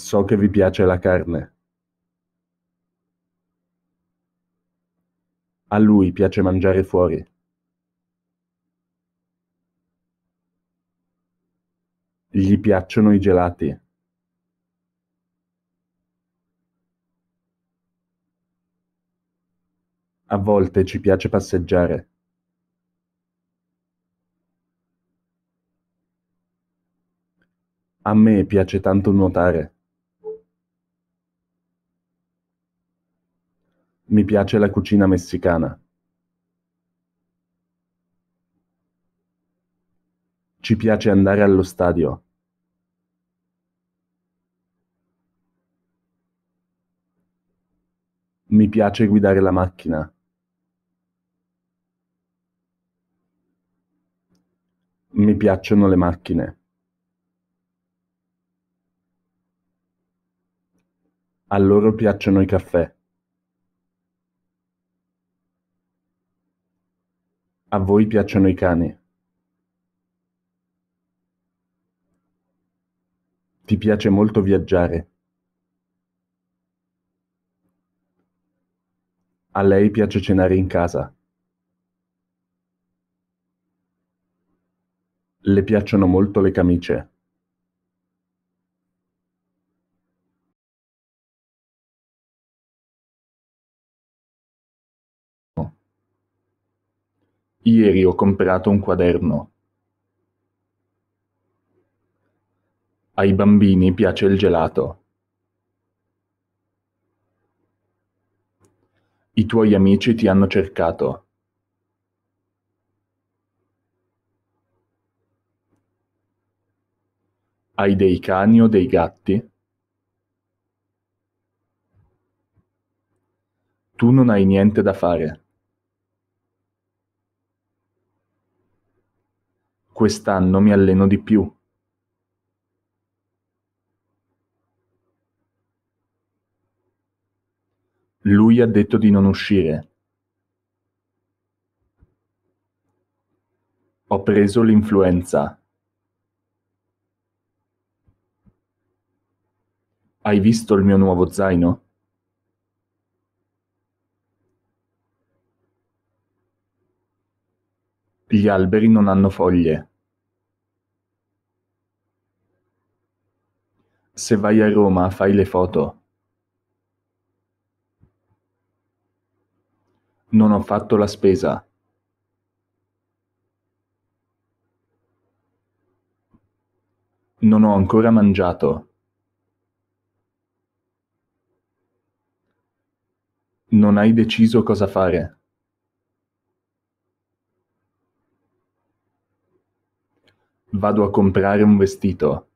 So che vi piace la carne. A lui piace mangiare fuori. Gli piacciono i gelati. A volte ci piace passeggiare. A me piace tanto nuotare. Mi piace la cucina messicana. Ci piace andare allo stadio. Mi piace guidare la macchina. Mi piacciono le macchine. A loro piacciono i caffè. A voi piacciono i cani? Ti piace molto viaggiare? A lei piace cenare in casa? Le piacciono molto le camicie? Ieri ho comprato un quaderno. Ai bambini piace il gelato. I tuoi amici ti hanno cercato. Hai dei cani o dei gatti? Tu non hai niente da fare. quest'anno mi alleno di più. Lui ha detto di non uscire. Ho preso l'influenza. Hai visto il mio nuovo zaino? Gli alberi non hanno foglie. Se vai a Roma fai le foto. Non ho fatto la spesa. Non ho ancora mangiato. Non hai deciso cosa fare. Vado a comprare un vestito.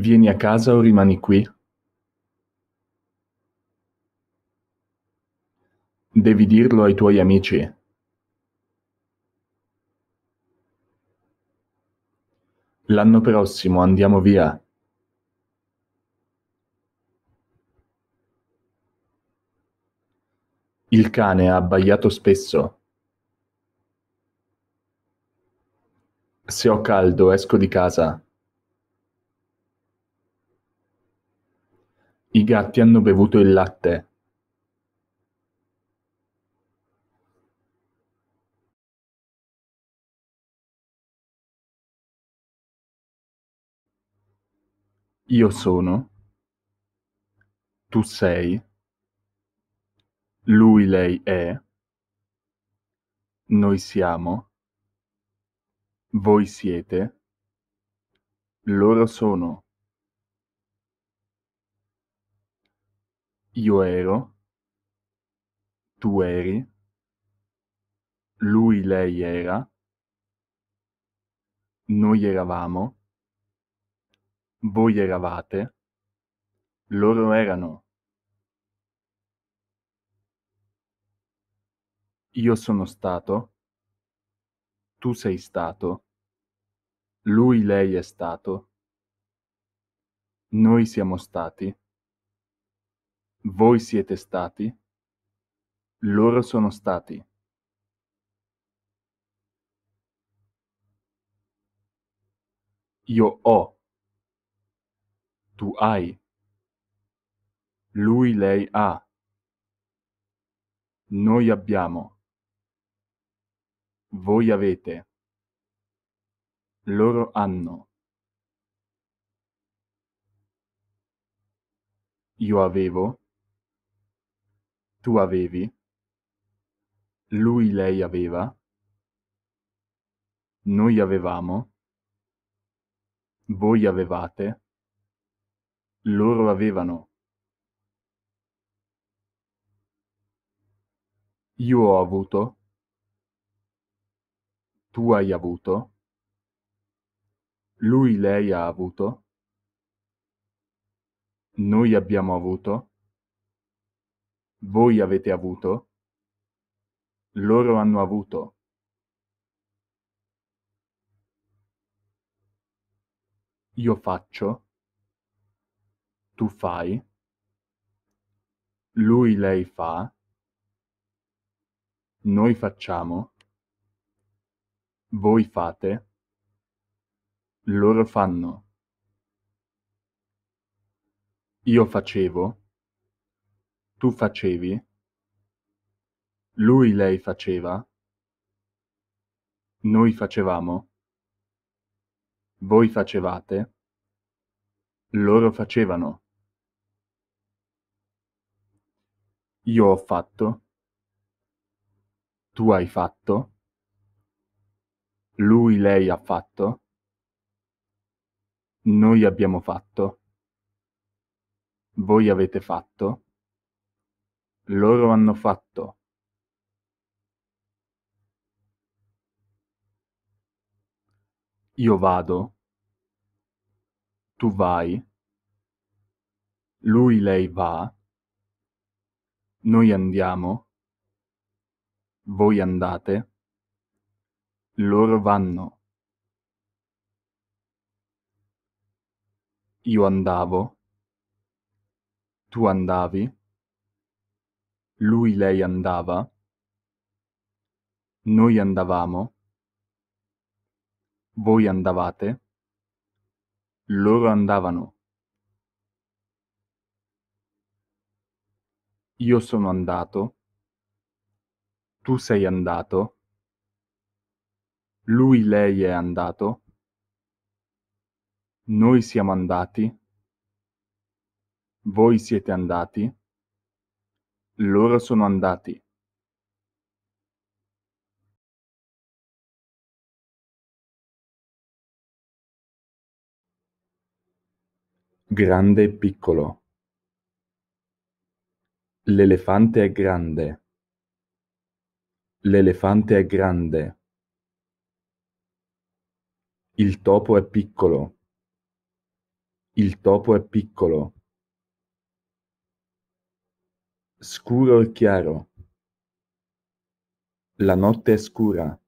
Vieni a casa o rimani qui? Devi dirlo ai tuoi amici. L'anno prossimo andiamo via. Il cane ha abbaiato spesso. Se ho caldo esco di casa. I gatti hanno bevuto il latte. Io sono. Tu sei. Lui, lei è. Noi siamo. Voi siete. Loro sono. Io ero, tu eri, lui lei era, noi eravamo, voi eravate, loro erano. Io sono stato, tu sei stato, lui lei è stato, noi siamo stati. Voi siete stati, loro sono stati. Io ho, tu hai, lui, lei ha, noi abbiamo, voi avete, loro hanno. Io avevo, tu avevi, lui lei aveva, noi avevamo, voi avevate, loro avevano. Io ho avuto, tu hai avuto, lui lei ha avuto, noi abbiamo avuto, voi avete avuto, loro hanno avuto. Io faccio, tu fai, lui lei fa, noi facciamo, voi fate, loro fanno. Io facevo, tu facevi? Lui/lei faceva? Noi facevamo? Voi facevate? Loro facevano. Io ho fatto. Tu hai fatto. Lui, lei ha fatto. Noi abbiamo fatto. Voi avete fatto loro hanno fatto. Io vado, tu vai, lui lei va, noi andiamo, voi andate, loro vanno. Io andavo, tu andavi lui lei andava, noi andavamo, voi andavate, loro andavano. Io sono andato, tu sei andato, lui lei è andato, noi siamo andati, voi siete andati loro sono andati. Grande e piccolo. L'elefante è grande. L'elefante è grande. Il topo è piccolo. Il topo è piccolo. Scuro e chiaro. La notte è scura.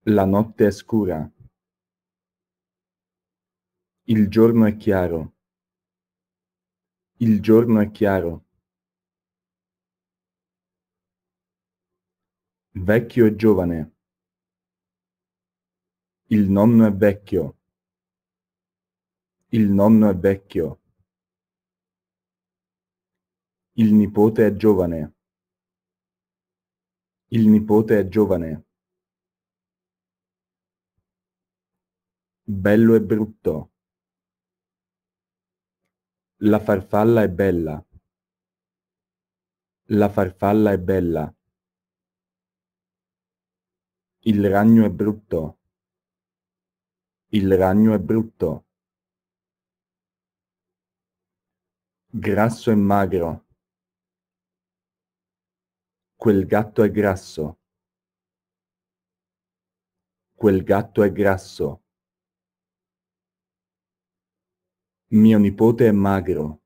La notte è scura. Il giorno è chiaro. Il giorno è chiaro. Vecchio e giovane. Il nonno è vecchio. Il nonno è vecchio. Il nipote è giovane. Il nipote è giovane. Bello e brutto. La farfalla è bella. La farfalla è bella. Il ragno è brutto. Il ragno è brutto. Grasso e magro. Quel gatto è grasso. Quel gatto è grasso. Mio nipote è magro.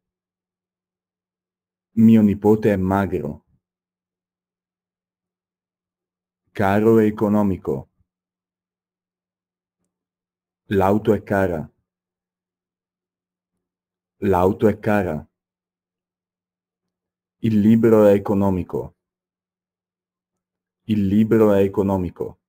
Mio nipote è magro. Caro e economico. L'auto è cara. L'auto è cara. Il libro è economico. Il libro è economico.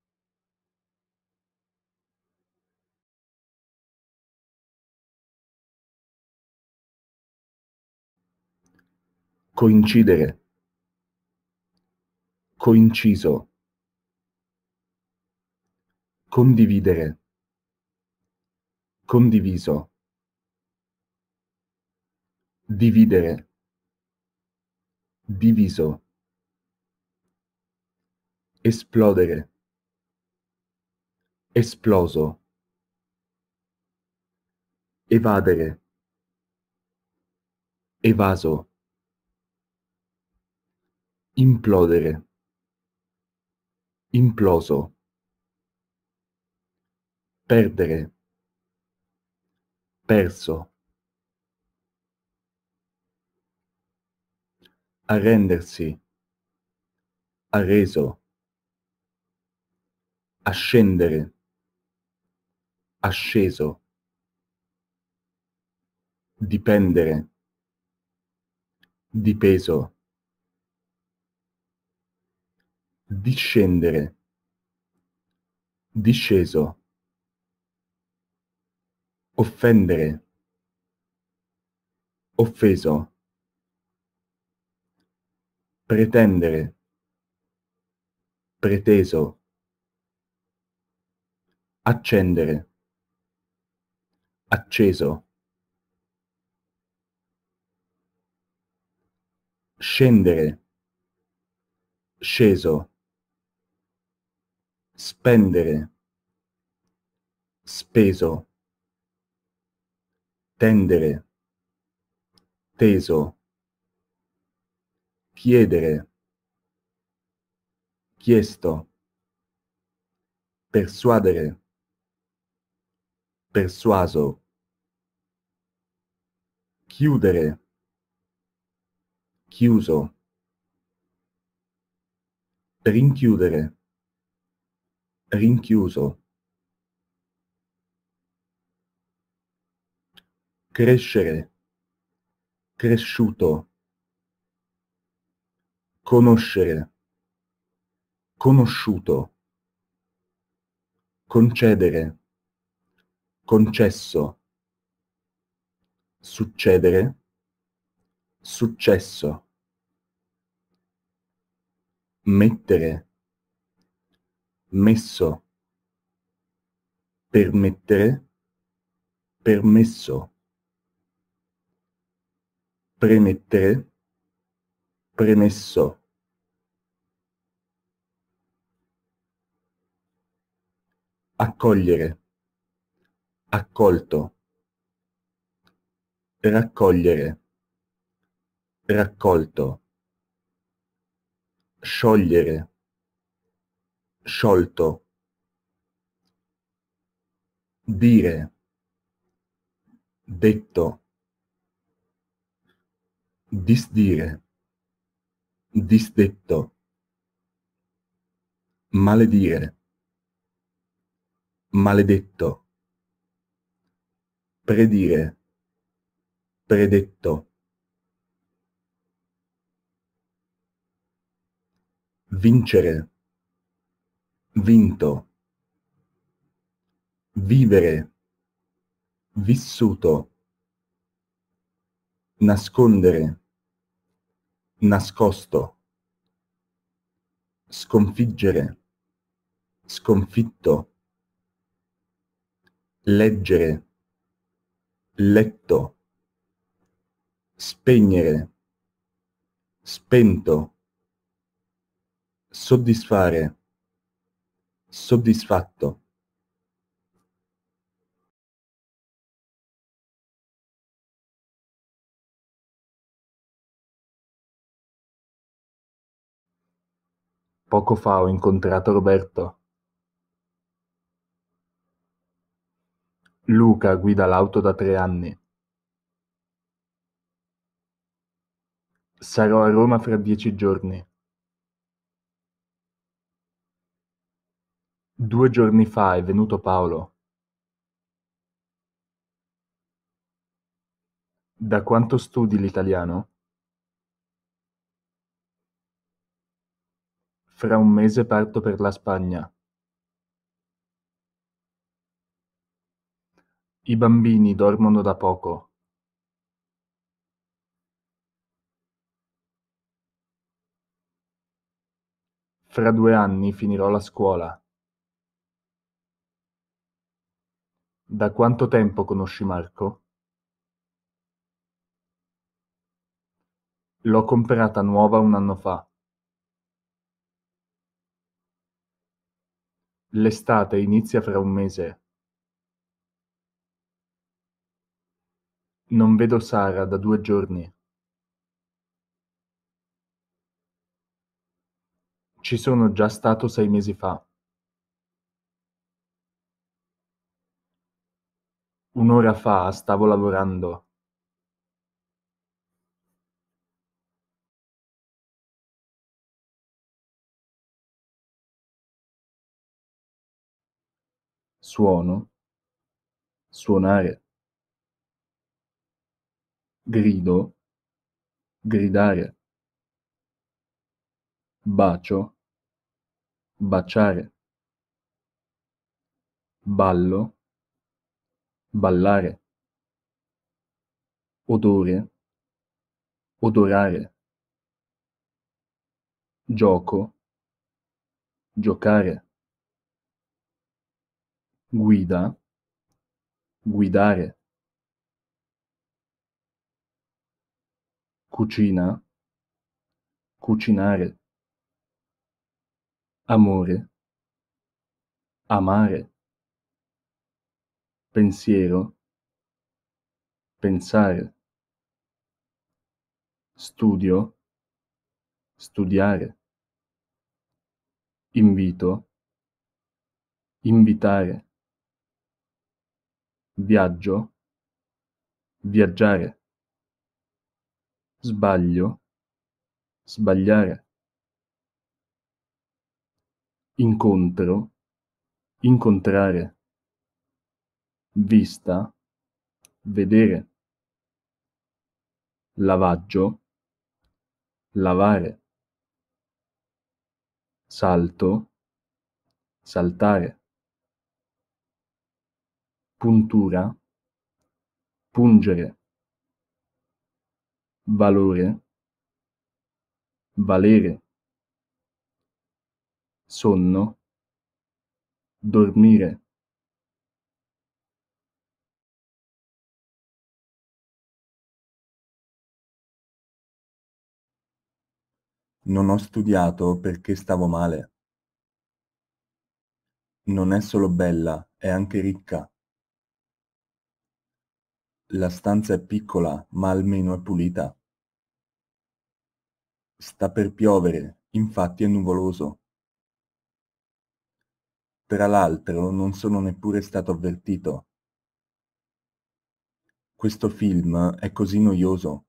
Coincidere. Coinciso. Condividere. Condiviso. Dividere. Diviso esplodere esploso evadere evaso implodere imploso perdere perso arrendersi arreso ascendere, asceso, dipendere, dipeso, discendere, disceso, offendere, offeso, pretendere, preteso, Accendere. Acceso. Scendere. Sceso. Spendere. Speso. Tendere. Teso. Chiedere. Chiesto persuadere persuaso, chiudere, chiuso, rinchiudere, rinchiuso, crescere, cresciuto, conoscere, conosciuto, concedere, concesso, succedere, successo, mettere, messo, permettere, permesso, premettere, premesso. Accogliere accolto, raccogliere, raccolto, sciogliere, sciolto, dire, detto, disdire, disdetto, maledire, maledetto predire, predetto. Vincere, vinto. Vivere, vissuto. Nascondere, nascosto. Sconfiggere, sconfitto. Leggere letto, spegnere, spento, soddisfare, soddisfatto. Poco fa ho incontrato Roberto. Luca guida l'auto da tre anni. Sarò a Roma fra dieci giorni. Due giorni fa è venuto Paolo. Da quanto studi l'italiano? Fra un mese parto per la Spagna. I bambini dormono da poco. Fra due anni finirò la scuola. Da quanto tempo conosci Marco? L'ho comprata nuova un anno fa. L'estate inizia fra un mese. Non vedo Sara da due giorni. Ci sono già stato sei mesi fa. Un'ora fa stavo lavorando. Suono. Suonare grido, gridare, bacio, baciare, ballo, ballare, odore, odorare, gioco, giocare, guida, guidare. cucina, cucinare, amore, amare, pensiero, pensare, studio, studiare, invito, invitare, viaggio, viaggiare. Sbaglio? Sbagliare. Incontro. Incontrare. Vista. Vedere. Lavaggio. Lavare. Salto. Saltare. Puntura. Pungere valore, valere, sonno, dormire. Non ho studiato perché stavo male. Non è solo bella, è anche ricca. La stanza è piccola, ma almeno è pulita. Sta per piovere, infatti è nuvoloso. Tra l'altro non sono neppure stato avvertito. Questo film è così noioso.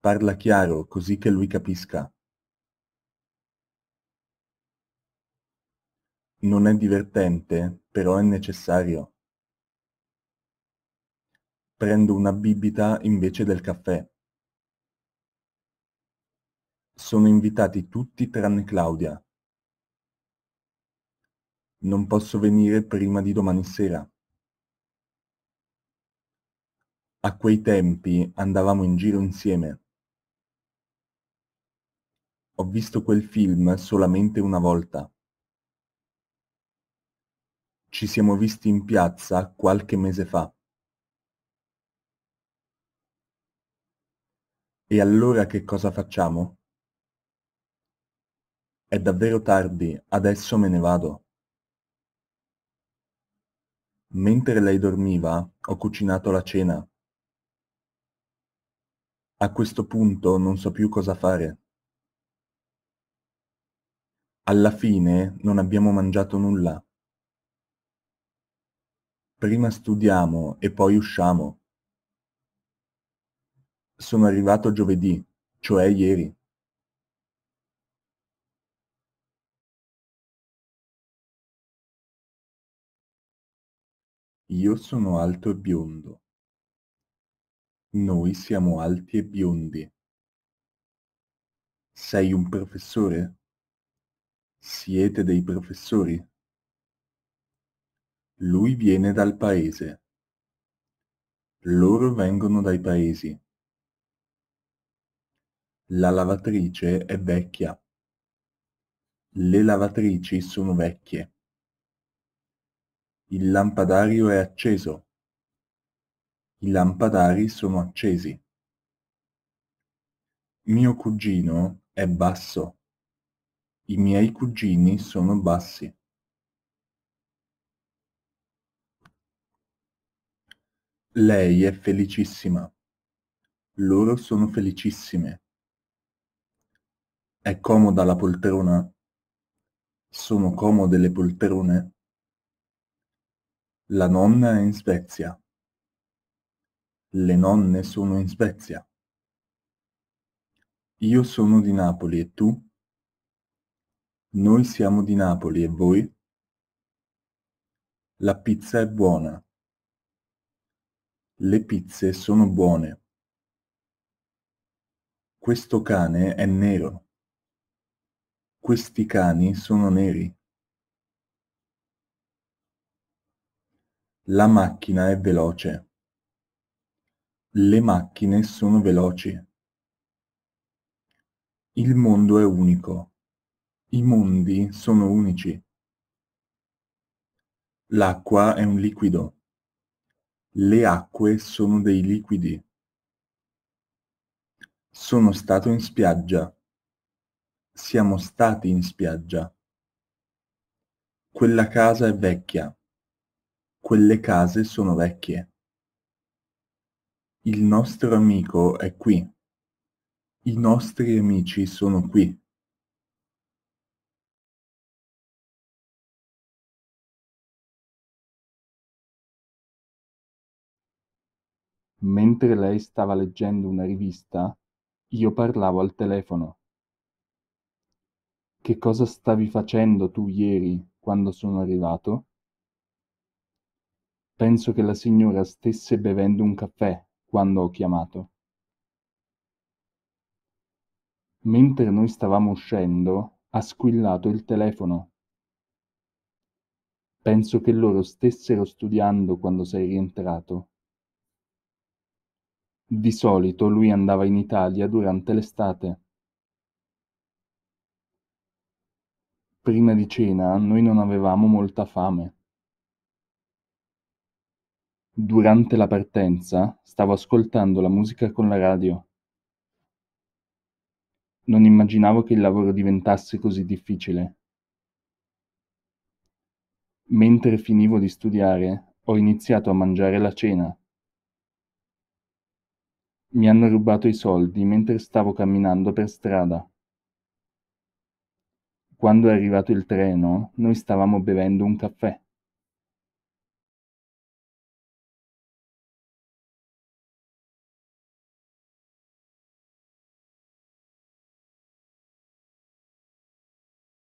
Parla chiaro così che lui capisca. Non è divertente, però è necessario. Prendo una bibita invece del caffè. Sono invitati tutti tranne Claudia. Non posso venire prima di domani sera. A quei tempi andavamo in giro insieme. Ho visto quel film solamente una volta. Ci siamo visti in piazza qualche mese fa. E allora che cosa facciamo? È davvero tardi, adesso me ne vado. Mentre lei dormiva, ho cucinato la cena. A questo punto non so più cosa fare. Alla fine non abbiamo mangiato nulla. Prima studiamo e poi usciamo sono arrivato giovedì, cioè ieri. Io sono alto e biondo. Noi siamo alti e biondi. Sei un professore? Siete dei professori? Lui viene dal paese. Loro vengono dai paesi. La lavatrice è vecchia. Le lavatrici sono vecchie. Il lampadario è acceso. I lampadari sono accesi. Mio cugino è basso. I miei cugini sono bassi. Lei è felicissima. Loro sono felicissime. È comoda la poltrona? Sono comode le poltrone? La nonna è in Spezia. Le nonne sono in Spezia. Io sono di Napoli e tu? Noi siamo di Napoli e voi? La pizza è buona. Le pizze sono buone. Questo cane è nero. Questi cani sono neri. La macchina è veloce. Le macchine sono veloci. Il mondo è unico. I mondi sono unici. L'acqua è un liquido. Le acque sono dei liquidi. Sono stato in spiaggia. Siamo stati in spiaggia. Quella casa è vecchia. Quelle case sono vecchie. Il nostro amico è qui. I nostri amici sono qui. Mentre lei stava leggendo una rivista, io parlavo al telefono. Che cosa stavi facendo tu ieri, quando sono arrivato? Penso che la signora stesse bevendo un caffè quando ho chiamato. Mentre noi stavamo uscendo, ha squillato il telefono. Penso che loro stessero studiando quando sei rientrato. Di solito lui andava in Italia durante l'estate. Prima di cena noi non avevamo molta fame. Durante la partenza stavo ascoltando la musica con la radio. Non immaginavo che il lavoro diventasse così difficile. Mentre finivo di studiare, ho iniziato a mangiare la cena. Mi hanno rubato i soldi mentre stavo camminando per strada quando è arrivato il treno, noi stavamo bevendo un caffè.